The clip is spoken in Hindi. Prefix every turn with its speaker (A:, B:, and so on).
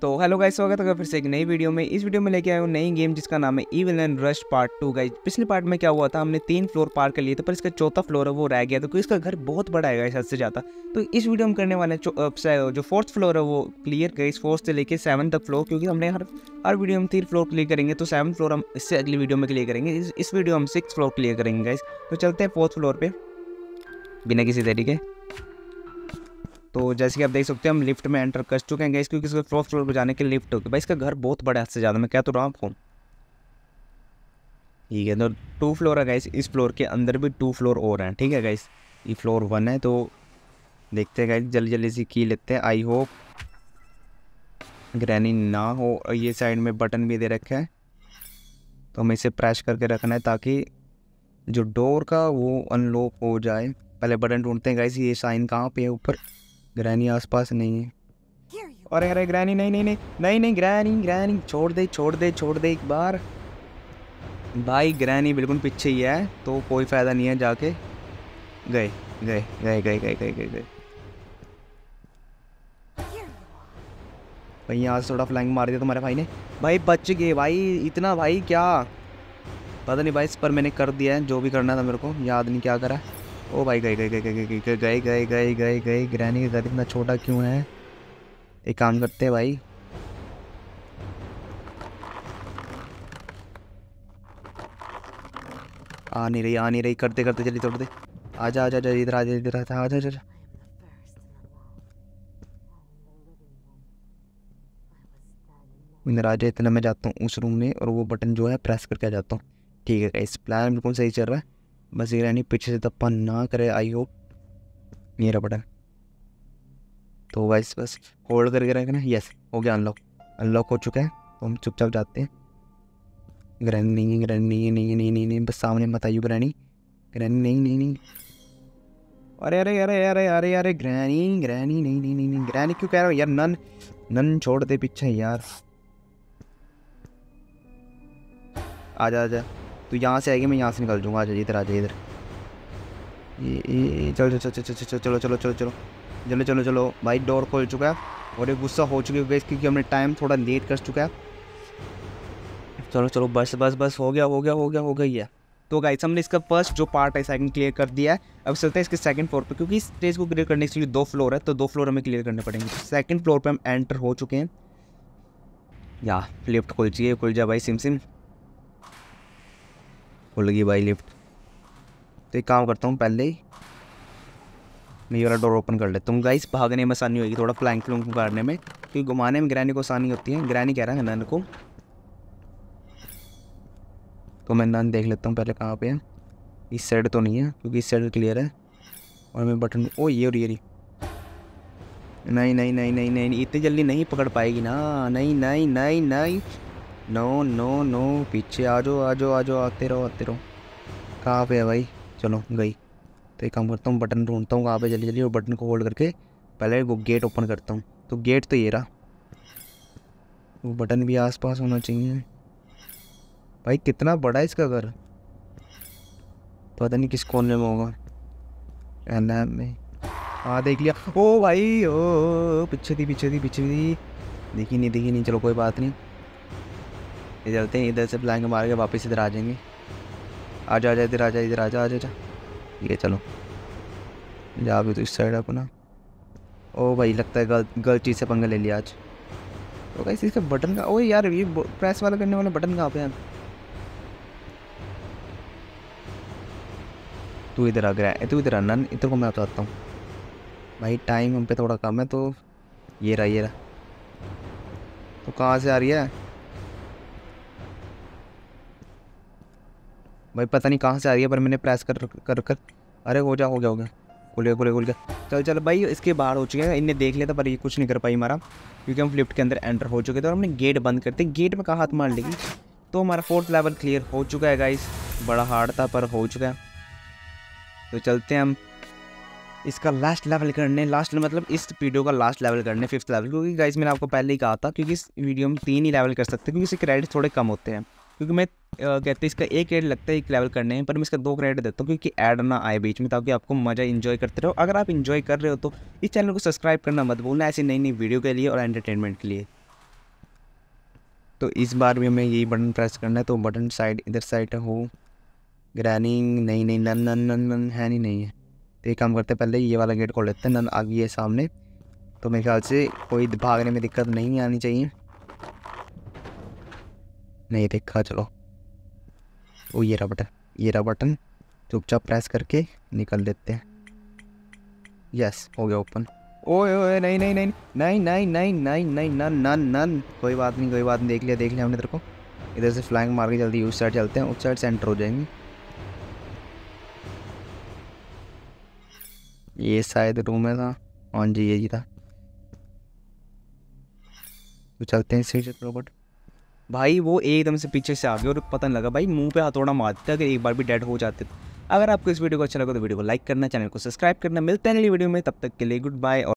A: तो हेलो गाइस स्वागत है फिर से एक नई वीडियो में इस वीडियो में लेके आए हूँ नई गेम जिसका नाम है evil and rush part two guys पिछले पार्ट में क्या हुआ था हमने तीन फ्लोर पार कर लिए थे पर इसका चौथा फ्लोर है वो रह गया था तो क्योंकि इसका घर बहुत बड़ा है गाइस हद से ज़्यादा तो इस वीडियो में करने वाले जो फोर्थ फ्लोर है वो क्लियर गाइस फोर्थ से लेकर सेवन तक फ्लोर क्योंकि हमने हर हर वीडियो में तीन फ्लोर क्लियर करेंगे तो सेवन फ्लोर हम इससे अगली वीडियो में क्लियर करेंगे इस, इस वीडियो हम सिक्स फ्लोर क्लियर करेंगे गाइस तो चलते हैं फोर्थ फ्लोर पर बिना किसी तरीके तो जैसे कि आप देख सकते हैं हम लिफ्ट में एंटर कर चुके हैं गैस क्योंकि इसको फर्स्ट फ्लोर पर जाने के लिफ्ट होगी भाई इसका घर बहुत बड़ा है से ज़्यादा मैं क्या तो रहा हूँ आपको ठीक है तो टू फ्लोर है गैस इस फ्लोर के अंदर भी टू फ्लोर और हैं ठीक है गैस ये फ्लोर वन है तो देखते हैं गैस जल्दी जल्दी से की लेते हैं आई होप ग्रैनी ना हो और ये साइड में बटन भी दे रखे हैं तो हमें इसे प्रेस करके रखना है ताकि जो डोर का वो अनलॉक हो जाए पहले बटन ढूंढते हैं गाइस ये साइन कहाँ पे है ऊपर ग्रैनी आसपास नहीं है और अरे ग्रैनी नहीं नहीं नहीं नहीं नहीं ग्रैनी ग्रैनी छोड़ दे छोड़ दे छोड़ दे एक बार भाई ग्रैनी बिल्कुल पीछे ही है तो कोई फ़ायदा नहीं है जाके गए गए गए गए गए गए गए गए भाई यहाँ से थोड़ा फ्लैंग मार दिया तुम्हारे भाई ने भाई बच गए भाई इतना भाई क्या पता नहीं भाई इस पर मैंने कर दिया है जो भी करना था मेरे को याद नहीं क्या करा ओ भाई गए गए गए गए गए गए गए गए गए गए गए ग्रैनी का घर इतना छोटा क्यों है एक काम करते हैं भाई आ नहीं रही आ नहीं रही करते करते जल्दी थोड़ी दे आ जा आ जा इधर आ जा इधर आ जा आ जा इधर आ जा इतना मैं जाता हूँ उस रूम में और वो बटन जो है प्रेस करके आ जाता हूँ ठीक है इस प्लान बिल्कुल सही चल रहा है बस ये रहनी पीछे से तप्पा ना करे आई होप नहीं रहा बटन तो वाइस बस होल्ड करके रहेगा ना यस हो गया अनलॉक अनलॉक हो चुका है तो हम चुपचाप जाते हैं ग्रहण नहीं है ग्रहण नहीं है नहीं नहीं नहीं नहीं बस सामने मत आइयो ग्रहणी ग्रैनी नहीं नहीं नहीं अरे अरे अरे अरे अरे अरे ग्रहणी ग्रहणी नहीं नहीं नहीं नहीं ग्रहणी क्यों कह रहा हो यार नन नन छोड़ दे पीछे यार आजा आजा तो यहाँ से आएगी मैं यहाँ से निकल जाऊँगा आ जाइए इधर आ जाइए इधर ये चलो चलो चलो चलो चलो चलो चलो चलो चलो चलो चलो भाई डोर खोल चुका है और ये गुस्सा हो चुकी है क्योंकि हमने टाइम थोड़ा लेट कर चुका है चलो चलो बस बस बस हो गया हो गया हो गया हो गया है तो गाइस हमने इसका फर्स्ट जो पार्ट है सेकंड क्लियर कर दिया है अब चलते हैं इसके सेकंड फ्लोर पे क्योंकि इस स्टेज को क्लियर करने के लिए दो फ्लोर है तो दो फ्लोर हमें क्लियर करने पड़ेंगे तो सेकंड फ्लोर पे हम एंटर हो चुके हैं या लिफ्ट खुल चाहिए खुल जाए भाई सिम सिम खुल गई भाई लिफ्ट तो एक काम करता हूँ पहले ही मैं वाला डोर ओपन कर लेता हूँ गाइस भागने में आसानी होगी थोड़ा प्लैंक व्लैंक मारने में क्योंकि घुमाने में ग्रैनी को आसानी होती है ग्रैनी कह रहा है नन को तो मैं नन देख लेता हूँ पहले कहाँ पे है इस साइड तो नहीं है क्योंकि इस साइड क्लियर है और मैं बटन ओ ये और ये नहीं नहीं नहीं नहीं नहीं नहीं इतनी जल्दी नहीं पकड़ पाएगी ना नहीं नहीं नहीं नहीं नो नो नो पीछे आ जाओ आ जाओ आ जाओ आते रहो आते रहो कहाँ पे है भाई चलो गई तो एक काम करता हूँ बटन ढूंढता हूँ कहाँ पे जल्दी जल्दी और बटन को होल्ड करके पहले वो गेट ओपन करता हूँ तो गेट तो ये रहा वो बटन भी आसपास होना चाहिए भाई कितना बड़ा है इसका घर पता नहीं किस कोने में होगा एन एम में हाँ देख लिया ओ भाई ओ पीछे थी पीछे थी पीछे थी देखी नहीं देखी नहीं चलो कोई बात नहीं इधर होते हैं इधर से प्लान मार के वापस इधर आ जाएंगे आ जा इधर आ जा इधर आ जा आ जा ये चलो जा भी तो इस साइड अपना ओ भाई लगता है गलत गलत चीज़ से पंगा ले लिया आज तो कैसे इसका बटन का ओ यार ये प्रेस वाला करने वाला बटन कहाँ पे है तू इधर आ गया तू इधर आना इधर को मैं बताता हूँ भाई टाइम हम पे थोड़ा कम है तो ये रहा ये रहा तो कहाँ से आ रही है भाई पता नहीं कहाँ से आ रही है पर मैंने प्रेस कर कर कर अरे हो जा हो गया हो गया खुल गया खुल गया चल चल भाई इसके बाहर हो चुके हैं इनने देख लिया था पर ये कुछ नहीं कर पाई हमारा क्योंकि हम फ्लिफ्ट के अंदर एंटर हो चुके थे और हमने गेट बंद करते गेट में कहा हाथ मार लेगी तो हमारा फोर्थ लेवल क्लियर हो चुका है गाइस बड़ा हार्ड था पर हो चुका है तो चलते हैं हम इसका लास्ट लेवल करने लास्ट मतलब इस वीडियो का लास्ट लेवल करने फिफ्थ लेवल क्योंकि गाइस मैंने आपको पहले ही कहा था क्योंकि इस वीडियो में तीन ही लेवल कर सकते हैं क्योंकि इसके क्रेडिट थोड़े कम होते हैं क्योंकि मैं कहते हैं इसका एक क्रेडिट लगता है एक लेवल करने में पर मैं इसका दो क्रेडिट देता हूँ क्योंकि ऐड ना आए बीच में ताकि आपको मज़ा इन्जॉय करते रहो अगर आप इन्जॉय कर रहे हो तो इस चैनल को सब्सक्राइब करना मत भूलना ऐसी नई नई वीडियो के लिए और एंटरटेनमेंट के लिए तो इस बार भी हमें यही बटन प्रेस करना है तो बटन साइड इधर साइड हो ग्रैनिंग नहीं नहीं नन नन नन नन है नहीं नहीं है तो एक काम करते पहले ये वाला गेट खोल लेते हैं नन आ गई है सामने तो मेरे ख्याल से कोई भागने में दिक्कत नहीं आनी चाहिए नहीं देखा चलो वो ये रहा बटन ये रहा बटन चुपचाप प्रेस करके निकल देते हैं यस हो गया ओपन ओए ओए नहीं नहीं नहीं नहीं नहीं नहीं नहीं नहीं नन नन नन कोई बात नहीं कोई बात नहीं देख लिया देख लिया हमने तेरे को इधर से फ्लाइंग मार के जल्दी उस साइड चलते हैं उस साइड से एंटर हो जाएंगे ये शायद रूम है था हाँ जी ये जी था तो चलते हैं इस साइड रोबोट भाई वो एकदम से पीछे से आ गया और पता नहीं लगा भाई मुंह पे हथौड़ा मारते देते अगर एक बार भी डेड हो जाते तो अगर आपको इस वीडियो को अच्छा लगा तो वीडियो को लाइक करना चैनल को सब्सक्राइब करना मिलते हैं अगली वीडियो में तब तक के लिए गुड बाय